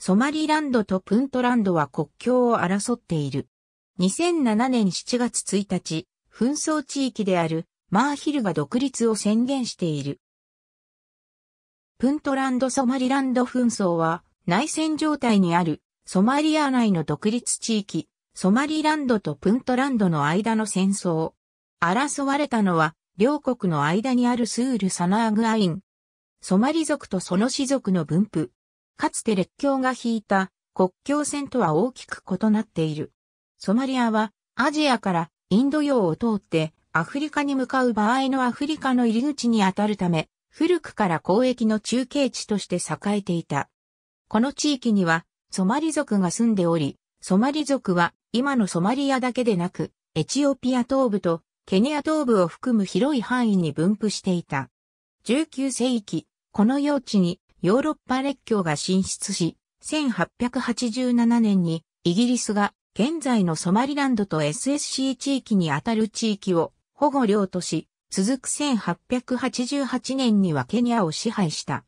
ソマリランドとプントランドは国境を争っている。2007年7月1日、紛争地域であるマーヒルが独立を宣言している。プントランド・ソマリランド紛争は内戦状態にあるソマリア内の独立地域、ソマリランドとプントランドの間の戦争。争われたのは両国の間にあるスール・サナーグアイン。ソマリ族とその氏族の分布、かつて列強が引いた国境線とは大きく異なっている。ソマリアはアジアからインド洋を通ってアフリカに向かう場合のアフリカの入り口にあたるため、古くから交易の中継地として栄えていた。この地域にはソマリ族が住んでおり、ソマリ族は今のソマリアだけでなく、エチオピア東部とケニア東部を含む広い範囲に分布していた。19世紀、この用地にヨーロッパ列強が進出し、1887年にイギリスが現在のソマリランドと SSC 地域にあたる地域を保護領とし、続く1888年にはケニアを支配した。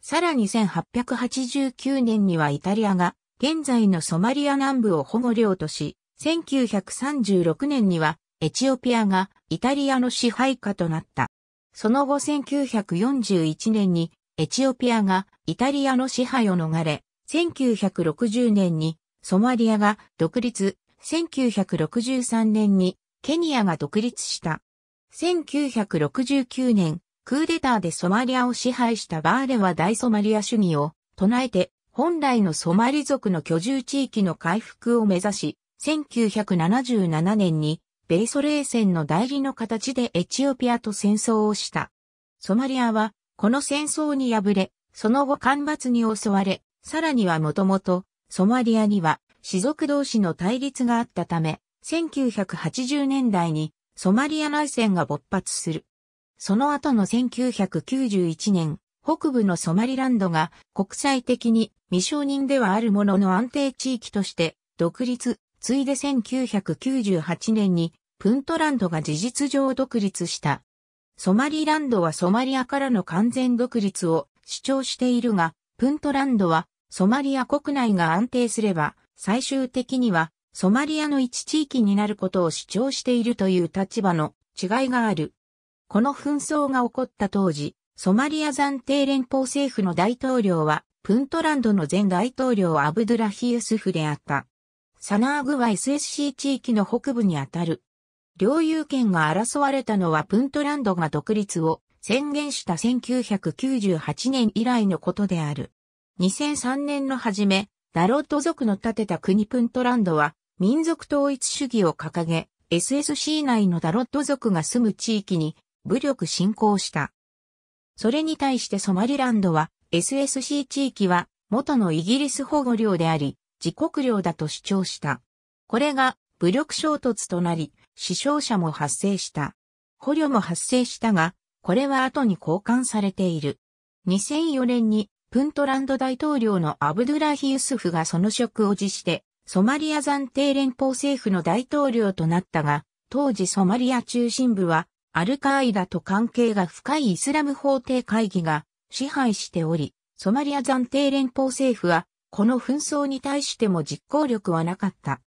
さらに1889年にはイタリアが現在のソマリア南部を保護領とし、1936年にはエチオピアがイタリアの支配下となった。その後1941年にエチオピアがイタリアの支配を逃れ、1960年にソマリアが独立、1963年にケニアが独立した。1969年、クーデターでソマリアを支配したバーレは大ソマリア主義を唱えて、本来のソマリ族の居住地域の回復を目指し、1977年に米ソ冷戦の代理の形でエチオピアと戦争をした。ソマリアはこの戦争に敗れ、その後干ばつに襲われ、さらにはもともと、ソマリアには、氏族同士の対立があったため、1980年代にソマリア内戦が勃発する。その後の1991年、北部のソマリランドが国際的に未承認ではあるものの安定地域として独立、ついで1998年にプントランドが事実上独立した。ソマリランドはソマリアからの完全独立を主張しているが、プントランドはソマリア国内が安定すれば、最終的にはソマリアの一地域になることを主張しているという立場の違いがある。この紛争が起こった当時、ソマリア暫定連邦政府の大統領は、プントランドの前大統領アブドゥラヒユスフであった。サナーグは SSC 地域の北部にあたる領有権が争われたのはプントランドが独立を宣言した1998年以来のことである。2003年の初め、ダロット族の建てた国プントランドは民族統一主義を掲げ、SSC 内のダロット族が住む地域に武力侵攻した。それに対してソマリランドは SSC 地域は元のイギリス保護領であり、自国領だと主張した。これが武力衝突となり、死傷者も発生した。捕虜も発生したが、これは後に交換されている。2004年にプントランド大統領のアブドゥラヒ・ユスフがその職を辞して、ソマリア暫定連邦政府の大統領となったが、当時ソマリア中心部は、アルカーイダと関係が深いイスラム法廷会議が支配しており、ソマリア暫定連邦政府は、この紛争に対しても実行力はなかった。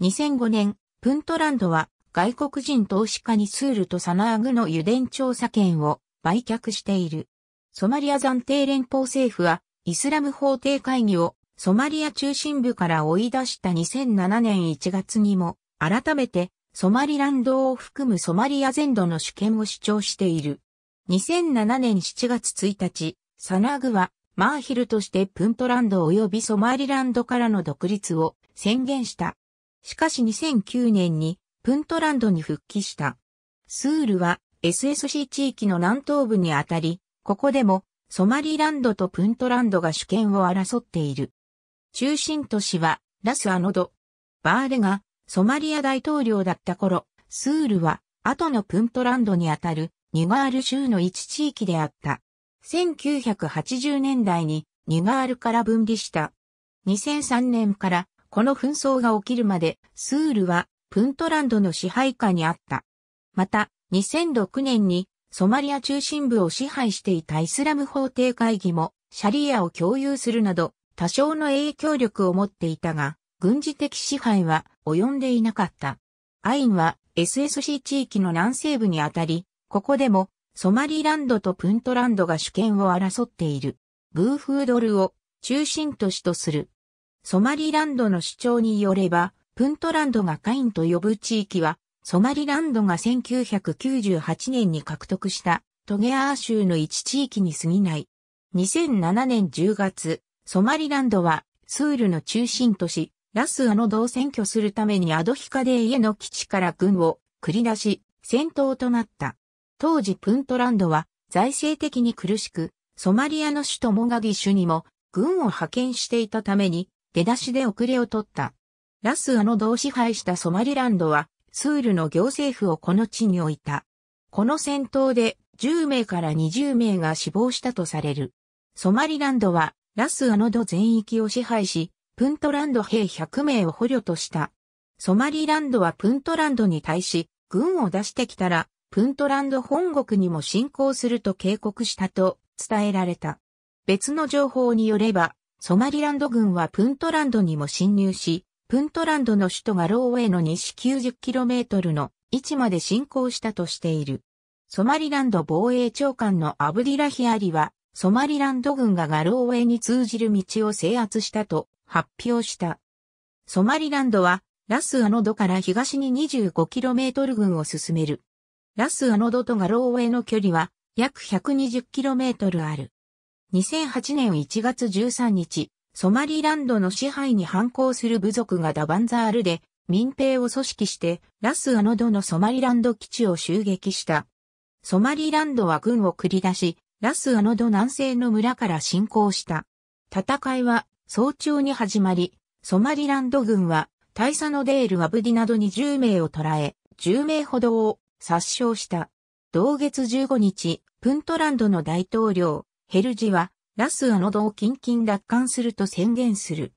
2005年、プントランドは外国人投資家にスールとサナーグの油田調査権を売却している。ソマリア暫定連邦政府は、イスラム法廷会議をソマリア中心部から追い出した2007年1月にも、改めてソマリランドを含むソマリア全土の主権を主張している。2007年7月1日、サナーグはマーヒルとしてプントランド及びソマリランドからの独立を宣言した。しかし2009年にプントランドに復帰した。スールは SSC 地域の南東部にあたり、ここでもソマリランドとプントランドが主権を争っている。中心都市はラスアノド。バーレがソマリア大統領だった頃、スールは後のプントランドにあたるニガール州の一地域であった。1980年代にニガールから分離した。2003年からこの紛争が起きるまでスールはプントランドの支配下にあった。また、2006年にソマリア中心部を支配していたイスラム法廷会議もシャリアを共有するなど多少の影響力を持っていたが、軍事的支配は及んでいなかった。アインは SSC 地域の南西部にあたり、ここでもソマリランドとプントランドが主権を争っている。ブーフードルを中心都市とする。ソマリランドの主張によれば、プントランドがカインと呼ぶ地域は、ソマリランドが1998年に獲得したトゲアー州の一地域に過ぎない。2007年10月、ソマリランドはスールの中心都市、ラスアノドを占拠するためにアドヒカデイへの基地から軍を繰り出し、戦闘となった。当時プントランドは財政的に苦しく、ソマリアの首都モガディシュにも軍を派遣していたために、出だしで遅れを取った。ラスアの同支配したソマリランドは、スールの行政府をこの地に置いた。この戦闘で10名から20名が死亡したとされる。ソマリランドは、ラスアノド全域を支配し、プントランド兵100名を捕虜とした。ソマリランドはプントランドに対し、軍を出してきたら、プントランド本国にも侵攻すると警告したと伝えられた。別の情報によれば、ソマリランド軍はプントランドにも侵入し、プントランドの首都がローウェイの西 90km の位置まで進行したとしている。ソマリランド防衛長官のアブディラヒアリは、ソマリランド軍がガローウェイに通じる道を制圧したと発表した。ソマリランドは、ラスアノドから東に 25km 軍を進める。ラスアノドとガローウェイの距離は約 120km ある。2008年1月13日、ソマリランドの支配に反抗する部族がダバンザールで民兵を組織してラスアノドのソマリランド基地を襲撃した。ソマリランドは軍を繰り出し、ラスアノド南西の村から侵攻した。戦いは早朝に始まり、ソマリランド軍は大佐のデール・アブディなどに10名を捕らえ、10名ほどを殺傷した。同月15日、プントランドの大統領、ヘルジはラスアノドを近々奪還すると宣言する。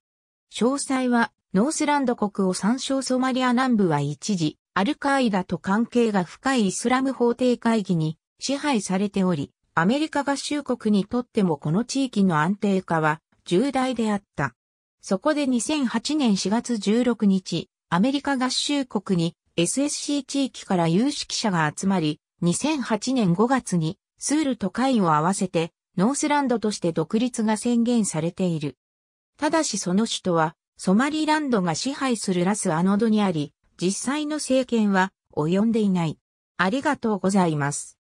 詳細は、ノースランド国を参照ソマリア南部は一時、アルカイダと関係が深いイスラム法廷会議に支配されており、アメリカ合衆国にとってもこの地域の安定化は重大であった。そこで2008年4月16日、アメリカ合衆国に SSC 地域から有識者が集まり、2008年5月にスールと会を合わせてノースランドとして独立が宣言されている。ただしその首都は、ソマリランドが支配するラスアノドにあり、実際の政権は及んでいない。ありがとうございます。